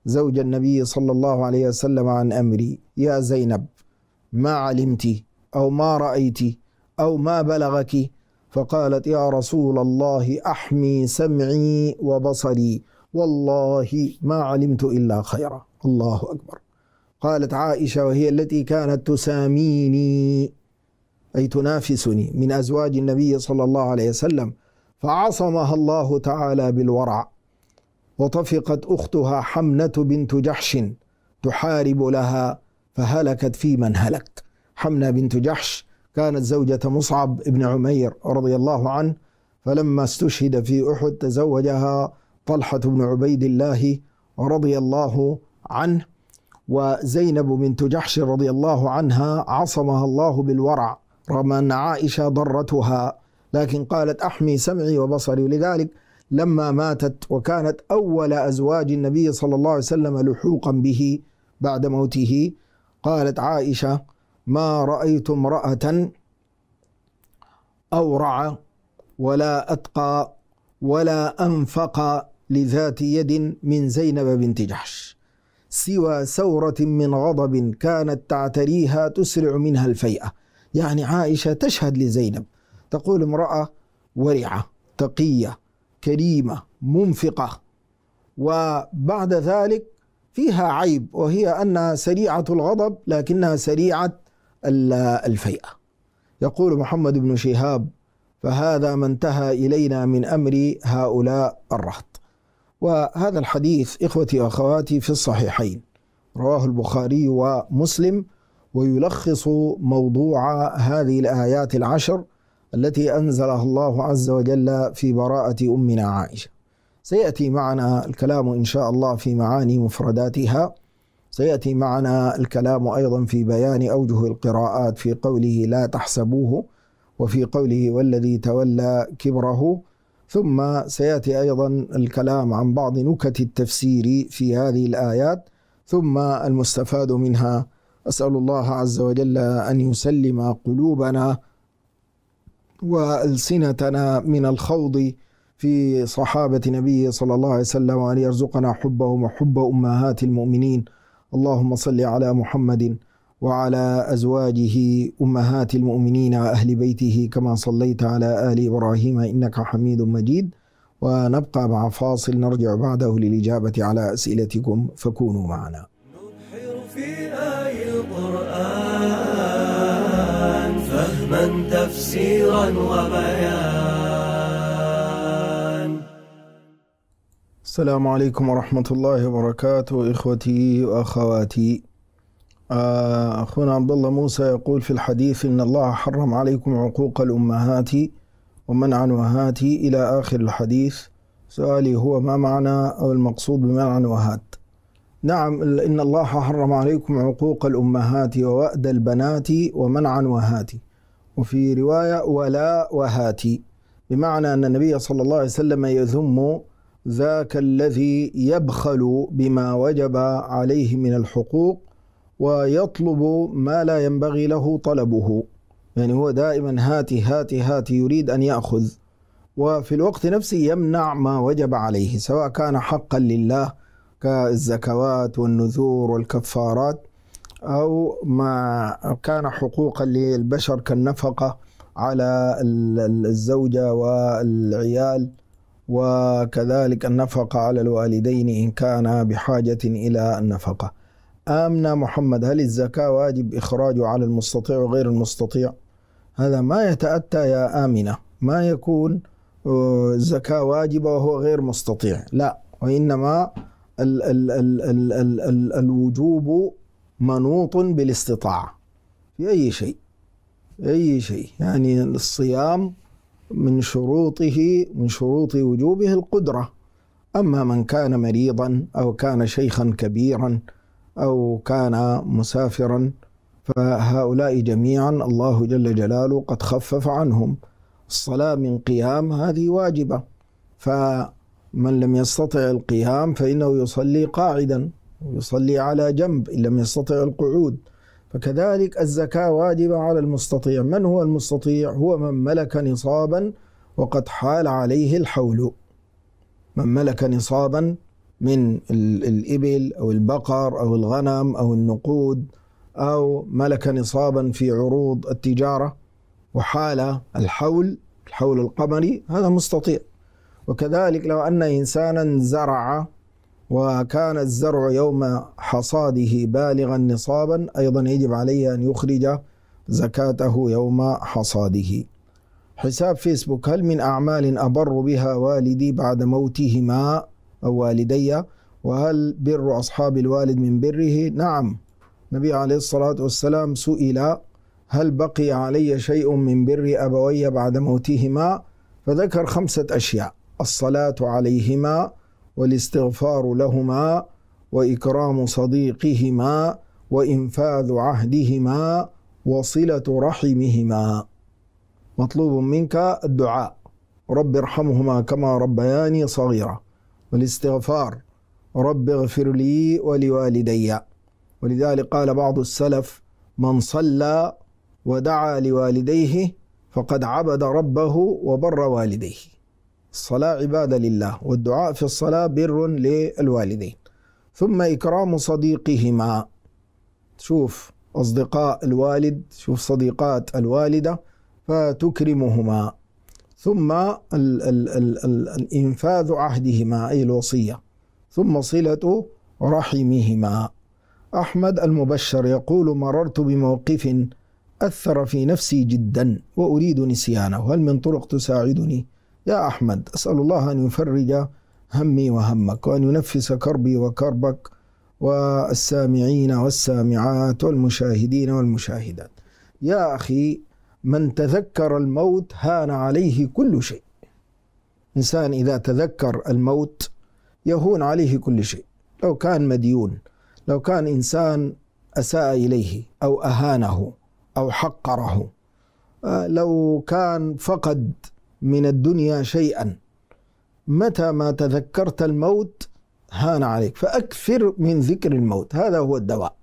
زوج النبي صلى الله عليه وسلم عن أمري يا زينب ما علمت أو ما رأيت أو ما بلغك فقالت يا رسول الله أحمي سمعي وبصري والله ما علمت إلا خيرا الله أكبر قالت عائشة وهي التي كانت تساميني أي تنافسني من أزواج النبي صلى الله عليه وسلم فعصمها الله تعالى بالورع وطفقت أختها حمنة بنت جحش تحارب لها فهلكت في من هلك حمنة بنت جحش كانت زوجة مصعب بن عمير رضي الله عنه فلما استشهد في أحد تزوجها طلحة بن عبيد الله رضي الله عنه وزينب بنت جحش رضي الله عنها عصمها الله بالورع رغم أن عائشة ضرتها لكن قالت أحمي سمعي وبصري ولذلك لما ماتت وكانت أول أزواج النبي صلى الله عليه وسلم لحوقا به بعد موته قالت عائشة ما رأيت امرأة أورع ولا أتقى ولا أنفق لذات يد من زينب بنت جحش سوى ثورة من غضب كانت تعتريها تسرع منها الفيئة يعني عائشة تشهد لزينب تقول امرأة ورعة تقية كريمة منفقة وبعد ذلك فيها عيب وهي أنها سريعة الغضب لكنها سريعة الفيئة يقول محمد بن شهاب فهذا ما انتهى إلينا من أمر هؤلاء الرهط وهذا الحديث إخوتي وأخواتي في الصحيحين رواه البخاري ومسلم ويلخص موضوع هذه الآيات العشر التي أنزلها الله عز وجل في براءة أمنا عائشة سيأتي معنا الكلام إن شاء الله في معاني مفرداتها سيأتي معنا الكلام أيضا في بيان أوجه القراءات في قوله لا تحسبوه وفي قوله والذي تولى كبره ثم سياتي ايضا الكلام عن بعض نكت التفسير في هذه الايات ثم المستفاد منها اسال الله عز وجل ان يسلم قلوبنا والسنتنا من الخوض في صحابه نبيه صلى الله عليه وسلم وان يرزقنا حبهم وحب امهات المؤمنين اللهم صل على محمد وعلى أزواجه أمهات المؤمنين وأهل بيته كما صليت على آل إبراهيم إنك حميد مجيد ونبقى مع فاصل نرجع بعده للإجابة على أسئلتكم فكونوا معنا نبحر في آي القرآن فهما تفسيرا وبيان السلام عليكم ورحمة الله وبركاته إخوتي وأخواتي آه، أخونا عبد الله موسى يقول في الحديث إن الله حرم عليكم عقوق الأمهات ومنع الوهات إلى آخر الحديث سؤالي هو ما معنى أو المقصود بمنع الوهات نعم إن الله حرم عليكم عقوق الأمهات ووأد البنات ومنعا الوهات وفي رواية ولا وهات بمعنى أن النبي صلى الله عليه وسلم يذم ذاك الذي يبخل بما وجب عليه من الحقوق ويطلب ما لا ينبغي له طلبه يعني هو دائما هاتي هاتي هاتي يريد أن يأخذ وفي الوقت نفسه يمنع ما وجب عليه سواء كان حقا لله كالزكوات والنذور والكفارات أو ما كان حقوقا للبشر كالنفقة على الزوجة والعيال وكذلك النفقة على الوالدين إن كان بحاجة إلى النفقة آمنا محمد هل الزكاة واجب إخراجه على المستطيع وغير المستطيع هذا ما يتأتى يا آمنة ما يكون آه، زكاة واجبة وهو غير مستطيع لا وإنما ال ال ال ال ال ال الوجوب منوط بالاستطاعة في أي شيء أي شيء يعني الصيام من شروطه من شروط وجوبه القدرة أما من كان مريضا أو كان شيخا كبيرا أو كان مسافرا فهؤلاء جميعا الله جل جلاله قد خفف عنهم الصلاة من قيام هذه واجبة فمن لم يستطع القيام فإنه يصلي قاعدا يصلي على جنب إن لم يستطع القعود فكذلك الزكاة واجبة على المستطيع من هو المستطيع هو من ملك نصابا وقد حال عليه الحول من ملك نصابا من الإبل أو البقر أو الغنم أو النقود أو ملك نصابا في عروض التجارة وحال الحول الحول القمري هذا مستطيع وكذلك لو أن إنسانا زرع وكان الزرع يوم حصاده بالغا نصابا أيضا يجب عليه أن يخرج زكاته يوم حصاده حساب فيسبوك هل من أعمال أبر بها والدي بعد موتهما أو والدي وهل بر أصحاب الوالد من بره نعم النبي عليه الصلاة والسلام سئل هل بقي علي شيء من بر أبوي بعد موتهما فذكر خمسة أشياء الصلاة عليهما والاستغفار لهما وإكرام صديقهما وإنفاذ عهدهما وصلة رحمهما مطلوب منك الدعاء رب ارحمهما كما ربياني صغيرا والاستغفار رب اغفر لي ولوالدي ولذلك قال بعض السلف من صلى ودعا لوالديه فقد عبد ربه وبر والديه الصلاة عبادة لله والدعاء في الصلاة بر للوالدين ثم إكرام صديقهما شوف أصدقاء الوالد شوف صديقات الوالدة فتكرمهما ثم ال ال ال ال الإنفاذ عهدهما أي الوصية ثم صلة رحمهما أحمد المبشر يقول مررت بموقف أثر في نفسي جدا وأريد نسيانه هل من طرق تساعدني يا أحمد أسأل الله أن يفرج همي وهمك وأن ينفس كربي وكربك والسامعين والسامعات والمشاهدين والمشاهدات يا أخي من تذكر الموت هان عليه كل شيء إنسان إذا تذكر الموت يهون عليه كل شيء لو كان مديون لو كان إنسان أساء إليه أو أهانه أو حقره آه، لو كان فقد من الدنيا شيئا متى ما تذكرت الموت هان عليك فأكثر من ذكر الموت هذا هو الدواء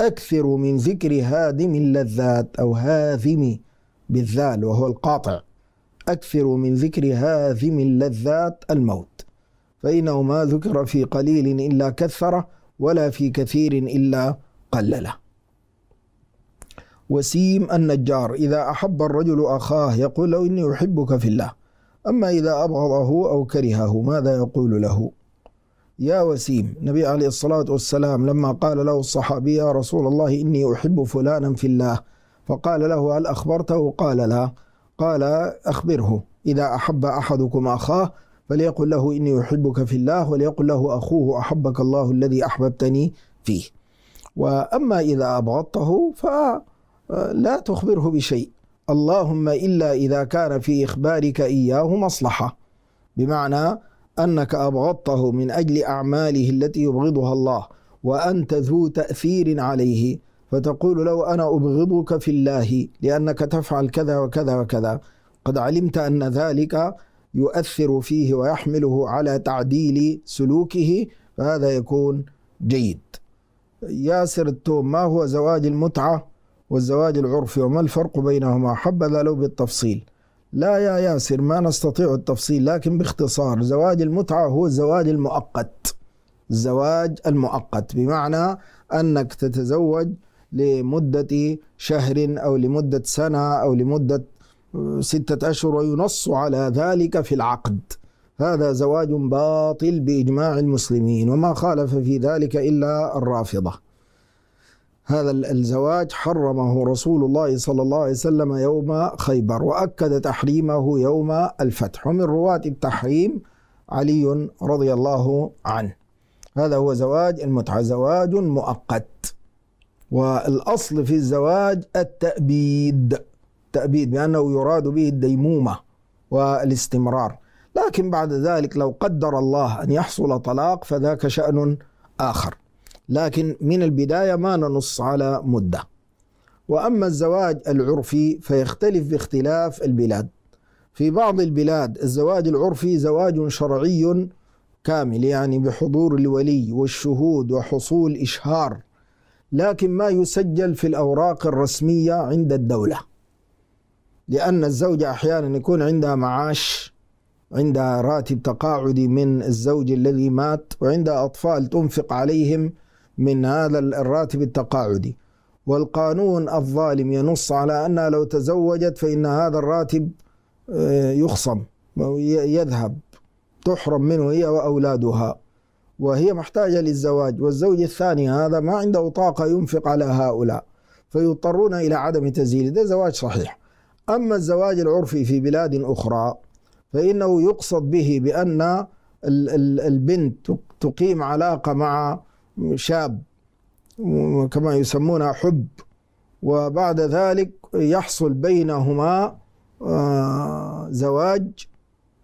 أكثر من ذكر هادم اللذات أو هاذم بالذال وهو القاطع أكثر من ذكر هاذم اللذات الموت فإنه ما ذكر في قليل إلا كثره ولا في كثير إلا قلله وسيم النجار إذا أحب الرجل أخاه يقول له إني أحبك في الله أما إذا أبغضه أو كرهه ماذا يقول له يا وسيم النبي عليه الصلاة والسلام لما قال له الصحابي يا رسول الله إني أحب فلانا في الله فقال له هل أخبرته قال لا قال أخبره إذا أحب أحدكم أخاه فليقل له إني أحبك في الله وليقل له أخوه أحبك الله الذي أحببتني فيه وأما إذا أبغضته فلا آه، تخبره بشيء اللهم إلا إذا كان في إخبارك إياه مصلحة بمعنى أنك أبغضته من أجل أعماله التي يبغضها الله وأنت ذو تأثير عليه فتقول له أنا أبغضك في الله لأنك تفعل كذا وكذا وكذا قد علمت أن ذلك يؤثر فيه ويحمله على تعديل سلوكه فهذا يكون جيد ياسر التوم ما هو زواج المتعة والزواج العرفي وما الفرق بينهما حبذا لو بالتفصيل لا يا ياسر ما نستطيع التفصيل لكن باختصار زواج المتعة هو الزواج المؤقت الزواج المؤقت بمعنى أنك تتزوج لمدة شهر أو لمدة سنة أو لمدة آه، ستة أشهر وينص على ذلك في العقد هذا زواج باطل بإجماع المسلمين وما خالف في ذلك إلا الرافضة هذا الزواج حرمه رسول الله صلى الله عليه وسلم يوم خيبر واكد تحريمه يوم الفتح ومن رواه التحريم علي رضي الله عنه هذا هو زواج المتعه زواج مؤقت والاصل في الزواج التابيد التابيد بانه يراد به الديمومه والاستمرار لكن بعد ذلك لو قدر الله ان يحصل طلاق فذاك شان اخر لكن من البداية ما ننص على مدة وأما الزواج العرفي فيختلف باختلاف البلاد في بعض البلاد الزواج العرفي زواج شرعي كامل يعني بحضور الولي والشهود وحصول إشهار لكن ما يسجل في الأوراق الرسمية عند الدولة لأن الزوجة أحيانا يكون عندها معاش عندها راتب تقاعدي من الزوج الذي مات وعندها أطفال تنفق عليهم من هذا الراتب التقاعدي والقانون الظالم ينص على أنها لو تزوجت فإن هذا الراتب آه، يخصم يذهب تحرم منه هي وأولادها وهي محتاجة للزواج والزوج الثاني هذا ما عنده طاقة ينفق على هؤلاء فيضطرون إلى عدم تزيل ده زواج صحيح أما الزواج العرفي في بلاد أخرى فإنه يقصد به بأن البنت تقيم علاقة مع شاب كما يسمونها حب وبعد ذلك يحصل بينهما آه، زواج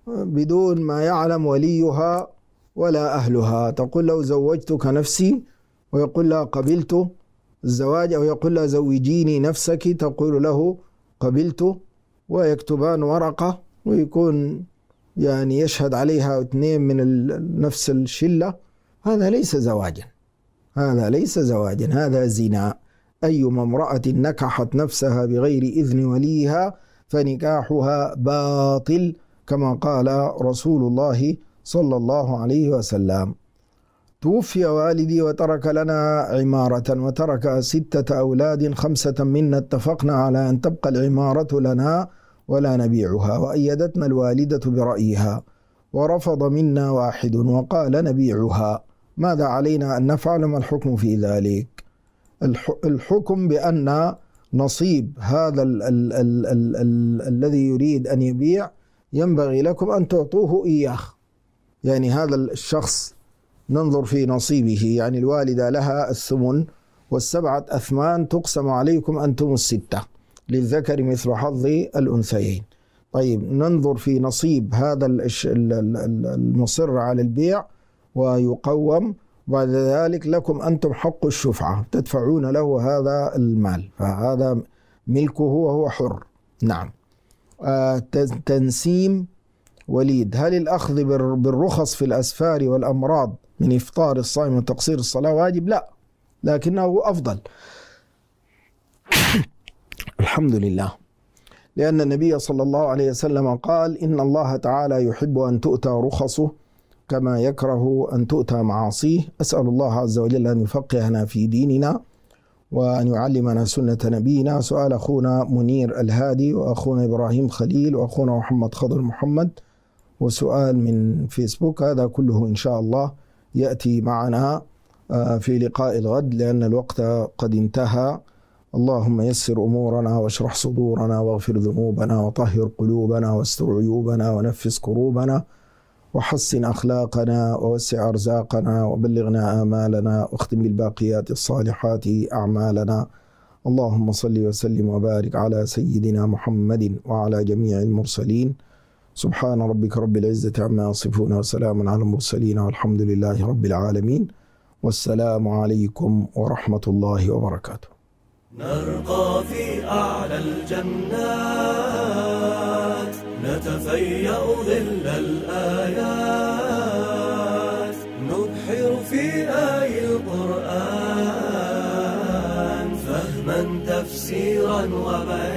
بدون ما يعلم وليها ولا أهلها تقول له زوجتك نفسي ويقول لها قبلت الزواج أو يقول لها زوجيني نفسك تقول له قبلت ويكتبان ورقة ويكون يعني يشهد عليها اثنين من نفس الشلة هذا ليس زواجا هذا ليس زواجا هذا زنا أيما امرأة نكحت نفسها بغير إذن وليها فنكاحها باطل كما قال رسول الله صلى الله عليه وسلم توفي والدي وترك لنا عمارة وترك ستة أولاد خمسة منا اتفقنا على أن تبقى العمارة لنا ولا نبيعها وأيدتنا الوالدة برأيها ورفض منا واحد وقال نبيعها ماذا علينا أن نفعل ما الحكم في ذلك الحكم بأن نصيب هذا الـ الـ الـ الـ الـ الذي يريد أن يبيع ينبغي لكم أن تعطوه إياه يعني هذا الشخص ننظر في نصيبه يعني الوالدة لها الثمن والسبعة أثمان تقسم عليكم أنتم الستة للذكر مثل حظ الأنثيين طيب ننظر في نصيب هذا المصر على البيع ويقوم بعد ذلك لكم أنتم حق الشفعة تدفعون له هذا المال فهذا ملكه وهو حر نعم آه، تنسيم وليد هل الأخذ بالرخص في الأسفار والأمراض من إفطار الصائم وتقصير الصلاة واجب لا لكنه أفضل الحمد لله لأن النبي صلى الله عليه وسلم قال إن الله تعالى يحب أن تؤتى رخصه كما يكره أن تؤتى معاصيه أسأل الله عز وجل أن يفقهنا في ديننا وأن يعلمنا سنة نبينا سؤال أخونا منير الهادي وأخونا إبراهيم خليل وأخونا محمد خضر محمد وسؤال من فيسبوك هذا كله إن شاء الله يأتي معنا آه، في لقاء الغد لأن الوقت قد انتهى اللهم يسر امورنا واشرح صدورنا واغفر ذنوبنا وطهر قلوبنا واستر عيوبنا ونفس كروبنا وحسن أخلاقنا ووسع أرزاقنا وبلغنا آمالنا واختم بالباقيات الصالحات أعمالنا اللهم صل وسلم وبارك على سيدنا محمد وعلى جميع المرسلين سبحان ربك رب العزة عما يصفون وسلام على المرسلين والحمد لله رب العالمين والسلام عليكم ورحمة الله وبركاته نرقى في أعلى الجنات نتفيأ ظل الآيات نبحر في آي القرآن فهما تفسيرا وبيانا